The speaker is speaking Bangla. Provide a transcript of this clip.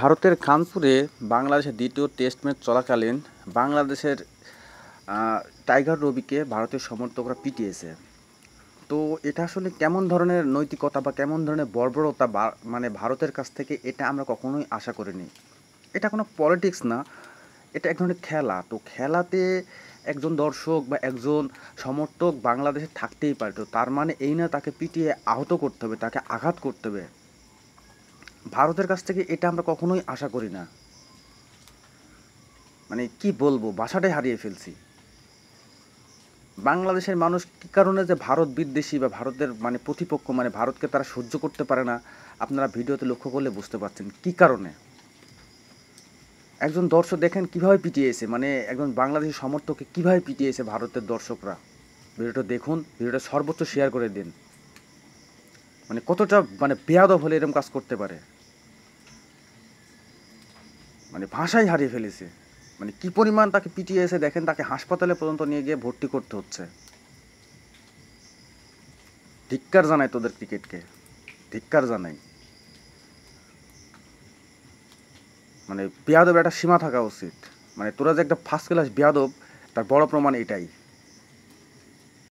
ভারতের কানপুরে বাংলাদেশের দ্বিতীয় টেস্ট ম্যাচ চলাকালীন বাংলাদেশের টাইগার রবিকে ভারতের সমর্থকরা পিটিয়েছে তো এটা আসলে কেমন ধরনের নৈতিকতা বা কেমন ধরনের বর্বরতা মানে ভারতের কাছ থেকে এটা আমরা কখনোই আশা করিনি এটা কোনো পলিটিক্স না এটা এক ধরনের খেলা তো খেলাতে একজন দর্শক বা একজন সমর্থক বাংলাদেশে থাকতেই পারে তো তার মানে এই না তাকে পিটিয়ে আহত করতে হবে তাকে আঘাত করতে হবে ভারতের কাছ থেকে এটা আমরা কখনোই আশা করি না মানে কি বলবো ভাষাটাই হারিয়ে ফেলছি বাংলাদেশের মানুষ কী কারণে যে ভারত বিদ্বেষী বা ভারতের মানে প্রতিপক্ষ মানে ভারতকে তারা সহ্য করতে পারে না আপনারা ভিডিওতে লক্ষ্য করলে বুঝতে পারছেন কি কারণে একজন দর্শক দেখেন কিভাবে পিটিয়েছে মানে একজন বাংলাদেশি সমর্থককে কিভাবে পিটিয়েছে ভারতের দর্শকরা ভিডিওটা দেখুন ভিডিওটা সর্বোচ্চ শেয়ার করে দিন মানে কতটা মানে বেয়াদব হলে এরকম কাজ করতে পারে মানে ভাষাই হারিয়ে ফেলেছে মানে কি পরিমাণ তাকে পিটিয়ে এসে দেখেন তাকে হাসপাতালে পর্যন্ত নিয়ে গিয়ে ভর্তি করতে হচ্ছে ধিক্কার জানাই তোদের ক্রিকেটকে ধিক্কার জানাই মানে বেয়াদব একটা সীমা থাকা উচিত মানে তোরা যে একটা ফার্স্ট ক্লাস বিয়াদব তার বড় প্রমাণ এটাই